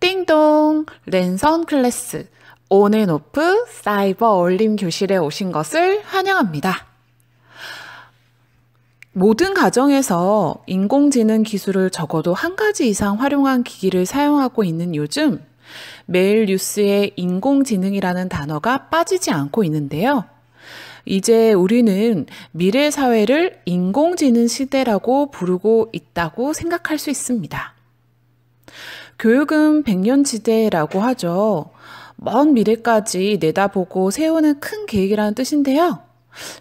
띵동 랜선 클래스 온앤 오프 사이버 얼림 교실에 오신 것을 환영합니다. 모든 가정에서 인공지능 기술을 적어도 한 가지 이상 활용한 기기를 사용하고 있는 요즘 매일 뉴스에 인공지능이라는 단어가 빠지지 않고 있는데요. 이제 우리는 미래 사회를 인공지능 시대라고 부르고 있다고 생각할 수 있습니다. 교육은 백년지대라고 하죠. 먼 미래까지 내다보고 세우는 큰 계획이라는 뜻인데요.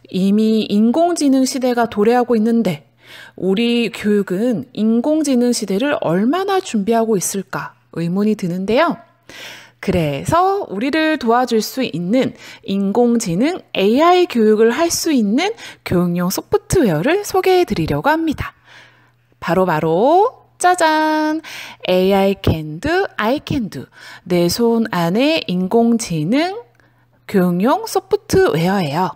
이미 인공지능 시대가 도래하고 있는데 우리 교육은 인공지능 시대를 얼마나 준비하고 있을까? 의문이 드는데요. 그래서 우리를 도와줄 수 있는 인공지능 AI 교육을 할 수 있는 교육용 소프트웨어를 소개해 드리려고 합니다. 바로바로 바로 짜잔! AI can do, I can do. 내 손 안에 인공지능 교육용 소프트웨어예요.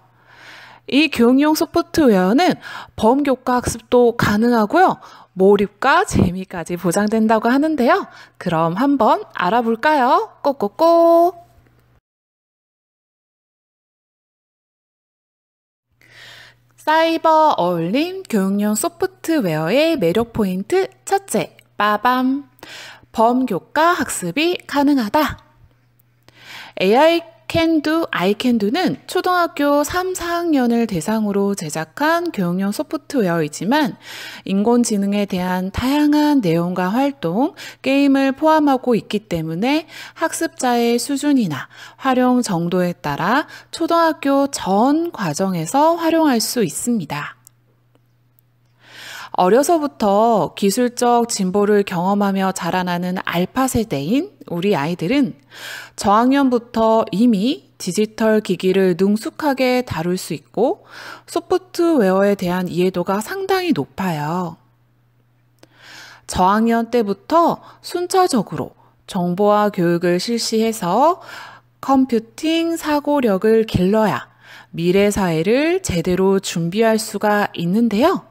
이 교육용 소프트웨어는 범교과 학습도 가능하고요. 몰입과 재미까지 보장된다고 하는데요. 그럼 한번 알아볼까요? 꼬꼬꼬! 사이버 어울림 교육용 소프트웨어의 매력 포인트 첫째, 빠밤. 범교과 학습이 가능하다. AI 캔두, 아이캔두는 초등학교 3, 4학년을 대상으로 제작한 교육용 소프트웨어이지만 인공지능에 대한 다양한 내용과 활동, 게임을 포함하고 있기 때문에 학습자의 수준이나 활용 정도에 따라 초등학교 전 과정에서 활용할 수 있습니다. 어려서부터 기술적 진보를 경험하며 자라나는 알파 세대인 우리 아이들은 저학년부터 이미 디지털 기기를 능숙하게 다룰 수 있고 소프트웨어에 대한 이해도가 상당히 높아요. 저학년 때부터 순차적으로 정보화 교육을 실시해서 컴퓨팅 사고력을 길러야 미래 사회를 제대로 준비할 수가 있는데요.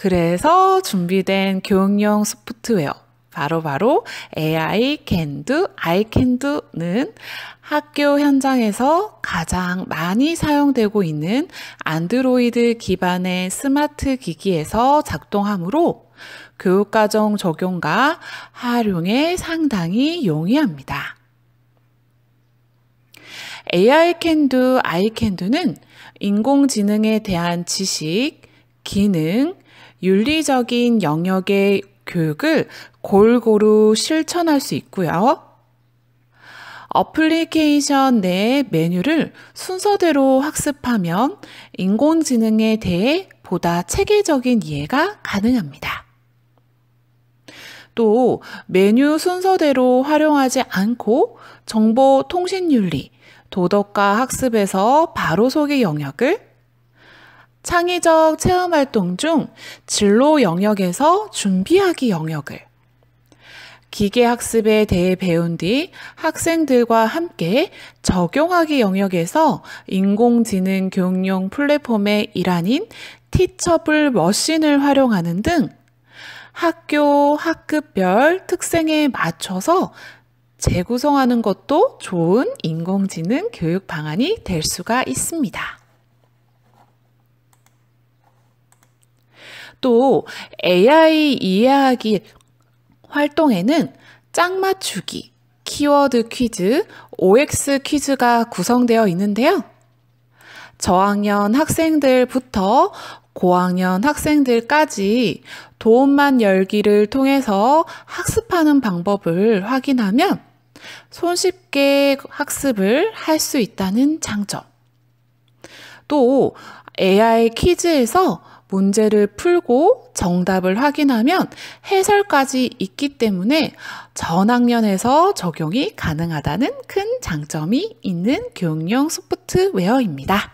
그래서 준비된 교육용 소프트웨어 바로바로 바로 AI Can Do, I Can Do는 학교 현장에서 가장 많이 사용되고 있는 안드로이드 기반의 스마트 기기에서 작동하므로 교육과정 적용과 활용에 상당히 용이합니다. AI Can Do, I Can Do는 인공지능에 대한 지식, 기능, 윤리적인 영역의 교육을 골고루 실천할 수 있고요. 어플리케이션 내 메뉴를 순서대로 학습하면 인공지능에 대해 보다 체계적인 이해가 가능합니다. 또 메뉴 순서대로 활용하지 않고 정보통신윤리, 도덕과 학습에서 바로 속의 영역을 창의적 체험 활동 중 진로 영역에서 준비하기 영역을 기계학습에 대해 배운 뒤 학생들과 함께 적용하기 영역에서 인공지능 교육용 플랫폼의 일환인 티처블 머신을 활용하는 등 학교, 학급별 특성에 맞춰서 재구성하는 것도 좋은 인공지능 교육 방안이 될 수가 있습니다. 또 AI 이해하기 활동에는 짝맞추기, 키워드 퀴즈, OX 퀴즈가 구성되어 있는데요. 저학년 학생들부터 고학년 학생들까지 도움만 열기를 통해서 학습하는 방법을 확인하면 손쉽게 학습을 할 수 있다는 장점. 또 AI 퀴즈에서 문제를 풀고 정답을 확인하면 해설까지 있기 때문에 전학년에서 적용이 가능하다는 큰 장점이 있는 교육용 소프트웨어입니다.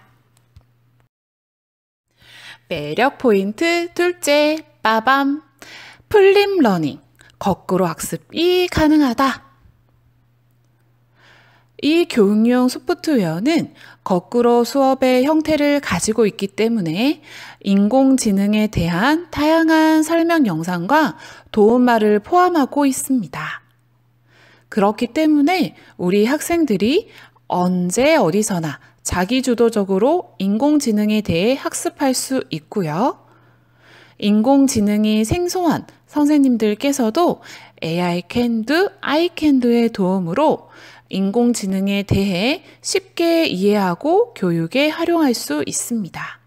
매력 포인트 둘째, 빠밤. 풀림 러닝, 거꾸로 학습이 가능하다. 이 교육용 소프트웨어는 거꾸로 수업의 형태를 가지고 있기 때문에 인공지능에 대한 다양한 설명 영상과 도움말을 포함하고 있습니다. 그렇기 때문에 우리 학생들이 언제 어디서나 자기주도적으로 인공지능에 대해 학습할 수 있고요. 인공지능이 생소한 선생님들께서도 AI 캔두, 아이 캔두의 도움으로 인공지능에 대해 쉽게 이해하고 교육에 활용할 수 있습니다.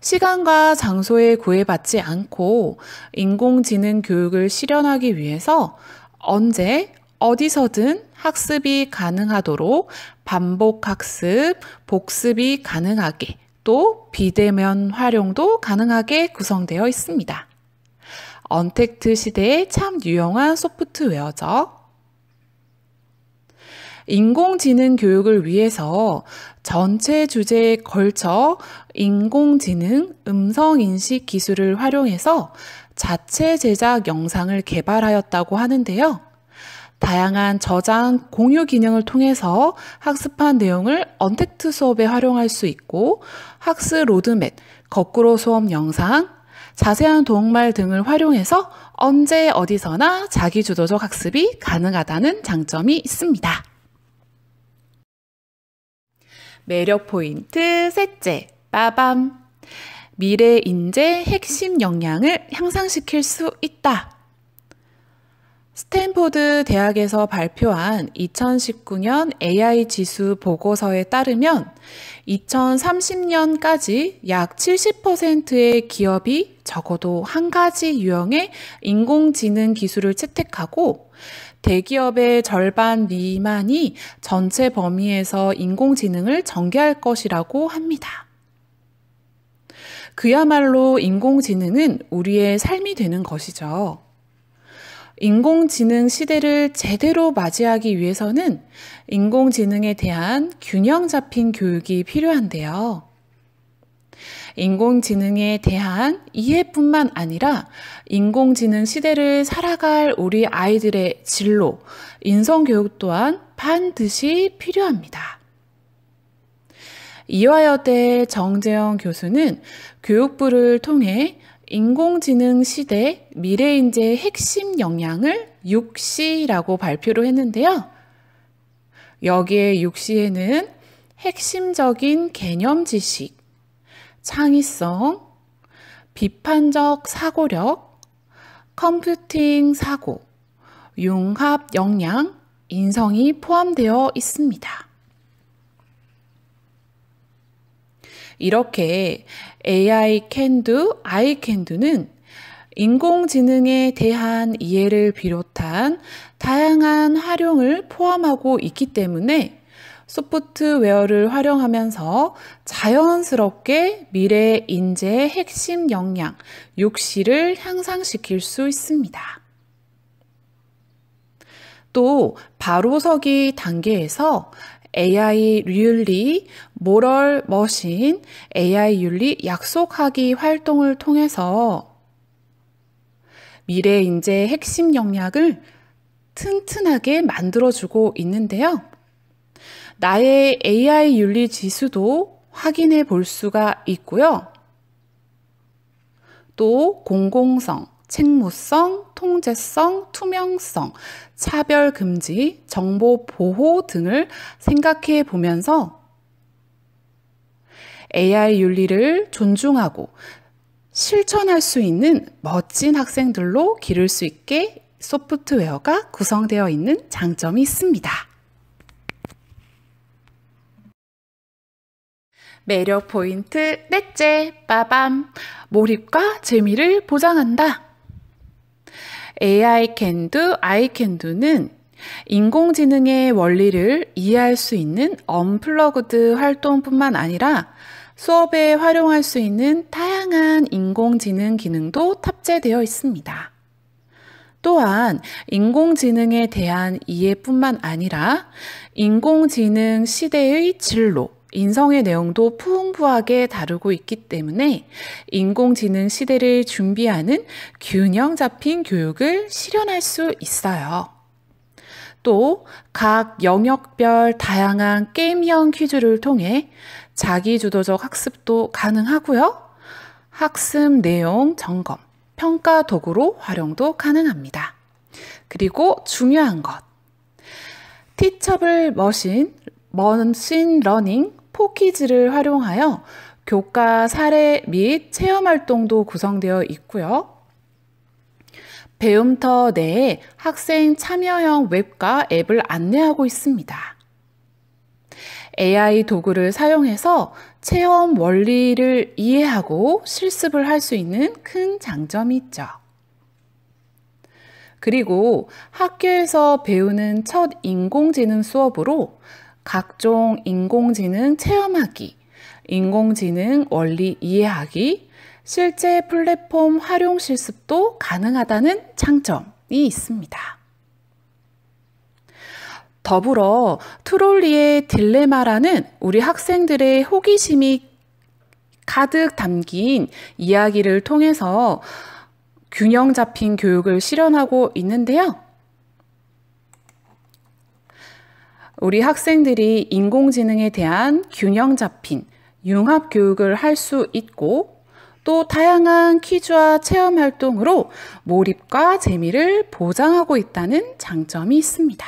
시간과 장소에 구애받지 않고 인공지능 교육을 실현하기 위해서 언제 어디서든 학습이 가능하도록 반복 학습, 복습이 가능하게 또 비대면 활용도 가능하게 구성되어 있습니다. 언택트 시대에 참 유용한 소프트웨어죠. 인공지능 교육을 위해서 전체 주제에 걸쳐 인공지능 음성인식 기술을 활용해서 자체 제작 영상을 개발하였다고 하는데요. 다양한 저장 공유 기능을 통해서 학습한 내용을 언택트 수업에 활용할 수 있고 학습 로드맵, 거꾸로 수업 영상, 자세한 동말 등을 활용해서 언제 어디서나 자기주도적 학습이 가능하다는 장점이 있습니다. 매력 포인트 셋째, 빠밤. 미래 인재 핵심 역량을 향상시킬 수 있다. 스탠포드 대학에서 발표한 2019년 AI 지수 보고서에 따르면 2030년까지 약 70%의 기업이 적어도 한 가지 유형의 인공지능 기술을 채택하고 대기업의 절반 미만이 전체 범위에서 인공지능을 전개할 것이라고 합니다. 그야말로 인공지능은 우리의 삶이 되는 것이죠. 인공지능 시대를 제대로 맞이하기 위해서는 인공지능에 대한 균형 잡힌 교육이 필요한데요. 인공지능에 대한 이해뿐만 아니라 인공지능 시대를 살아갈 우리 아이들의 진로, 인성교육 또한 반드시 필요합니다. 이화여대 정재영 교수는 교육부를 통해 인공지능 시대 미래인재 핵심 역량을 6C라고 발표를 했는데요. 여기에 6C에는 핵심적인 개념 지식, 창의성, 비판적 사고력, 컴퓨팅 사고, 융합 역량, 인성이 포함되어 있습니다. 이렇게 AI can do, I can do는 인공지능에 대한 이해를 비롯한 다양한 활용을 포함하고 있기 때문에 소프트웨어를 활용하면서 자연스럽게 미래 인재의 핵심 역량, 욕실을 향상시킬 수 있습니다. 또 바로서기 단계에서 AI 윤리, 모럴 머신, AI 윤리 약속하기 활동을 통해서 미래 인재의 핵심 역량을 튼튼하게 만들어주고 있는데요. 나의 AI 윤리 지수도 확인해 볼 수가 있고요. 또 공공성, 책무성, 통제성, 투명성, 차별 금지, 정보 보호 등을 생각해 보면서 AI 윤리를 존중하고 실천할 수 있는 멋진 학생들로 기를 수 있게 소프트웨어가 구성되어 있는 장점이 있습니다. 매력 포인트 넷째, 빠밤. 몰입과 재미를 보장한다. AI 캔 a 아이 캔 I 는 인공지능의 원리를 이해할 수 있는 언플러그드 활동뿐만 아니라 수업에 활용할 수 있는 다양한 인공지능 기능도 탑재되어 있습니다. 또한 인공지능에 대한 이해뿐만 아니라 인공지능 시대의 진로, 인성의 내용도 풍부하게 다루고 있기 때문에 인공지능 시대를 준비하는 균형 잡힌 교육을 실현할 수 있어요. 또 각 영역별 다양한 게임형 퀴즈를 통해 자기주도적 학습도 가능하고요. 학습 내용 점검, 평가 도구로 활용도 가능합니다. 그리고 중요한 것. 티처블 머신, 머신 러닝 포키즈를 활용하여 교과 사례 및 체험 활동도 구성되어 있고요. 배움터 내에 학생 참여형 웹과 앱을 안내하고 있습니다. AI 도구를 사용해서 체험 원리를 이해하고 실습을 할 수 있는 큰 장점이 있죠. 그리고 학교에서 배우는 첫 인공지능 수업으로 각종 인공지능 체험하기, 인공지능 원리 이해하기, 실제 플랫폼 활용 실습도 가능하다는 장점이 있습니다. 더불어 트롤리의 딜레마라는 우리 학생들의 호기심이 가득 담긴 이야기를 통해서 균형 잡힌 교육을 실현하고 있는데요. 우리 학생들이 인공지능에 대한 균형 잡힌 융합 교육을 할 수 있고 또 다양한 퀴즈와 체험 활동으로 몰입과 재미를 보장하고 있다는 장점이 있습니다.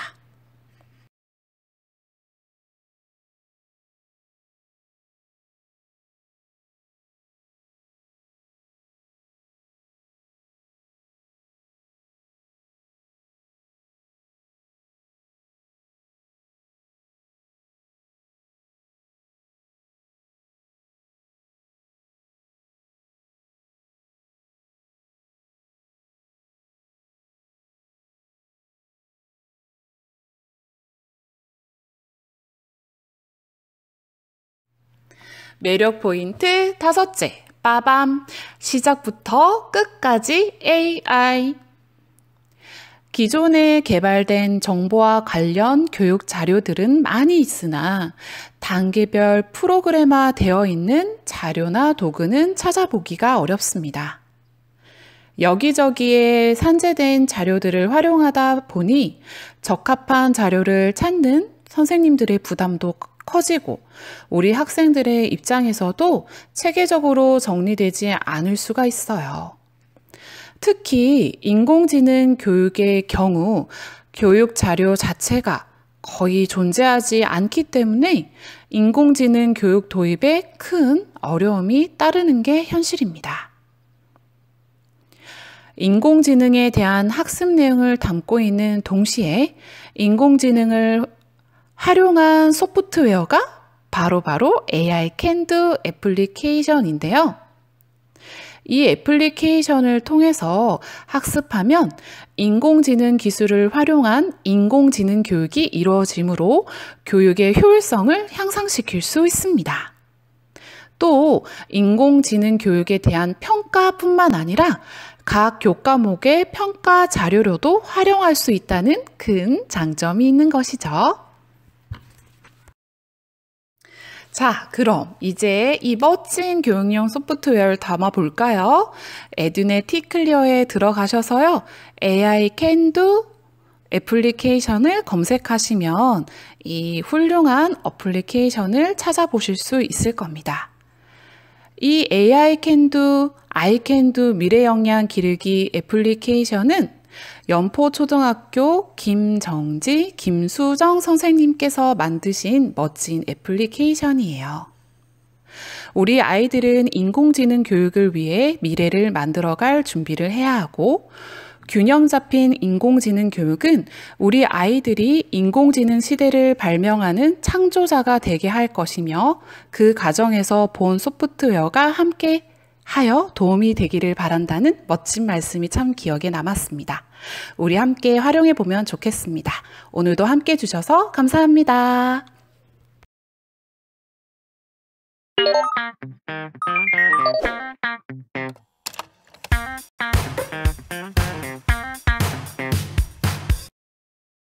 매력 포인트 다섯째, 빠밤. 시작부터 끝까지 AI. 기존에 개발된 정보와 관련 교육 자료들은 많이 있으나 단계별 프로그래마 되어 있는 자료나 도구는 찾아보기가 어렵습니다. 여기저기에 산재된 자료들을 활용하다 보니 적합한 자료를 찾는 선생님들의 부담도 커지고 우리 학생들의 입장에서도 체계적으로 정리되지 않을 수가 있어요. 특히 인공지능 교육의 경우 교육 자료 자체가 거의 존재하지 않기 때문에 인공지능 교육 도입에 큰 어려움이 따르는 게 현실입니다. 인공지능에 대한 학습 내용을 담고 있는 동시에 인공지능을 활용한 소프트웨어가 바로바로 바로 AI 캔드 애플리케이션인데요. 이 애플리케이션을 통해서 학습하면 인공지능 기술을 활용한 인공지능 교육이 이루어지므로 교육의 효율성을 향상시킬 수 있습니다. 또 인공지능 교육에 대한 평가뿐만 아니라 각 교과목의 평가 자료로도 활용할 수 있다는 큰 장점이 있는 것이죠. 자, 그럼 이제 이 멋진 교육용 소프트웨어를 담아볼까요? 에듀네 티클리어에 들어가셔서요. AI 캔두 애플리케이션을 검색하시면 이 훌륭한 어플리케이션을 찾아보실 수 있을 겁니다. 이 AI 캔두, 아이캔두 미래역량 기르기 애플리케이션은 연포초등학교 김정지, 김수정 선생님께서 만드신 멋진 애플리케이션이에요. 우리 아이들은 인공지능 교육을 위해 미래를 만들어갈 준비를 해야 하고, 균형 잡힌 인공지능 교육은 우리 아이들이 인공지능 시대를 발명하는 창조자가 되게 할 것이며 그 과정에서 본 소프트웨어가 함께 하여 도움이 되기를 바란다는 멋진 말씀이 참 기억에 남았습니다. 우리 함께 활용해 보면 좋겠습니다. 오늘도 함께 주셔서 감사합니다.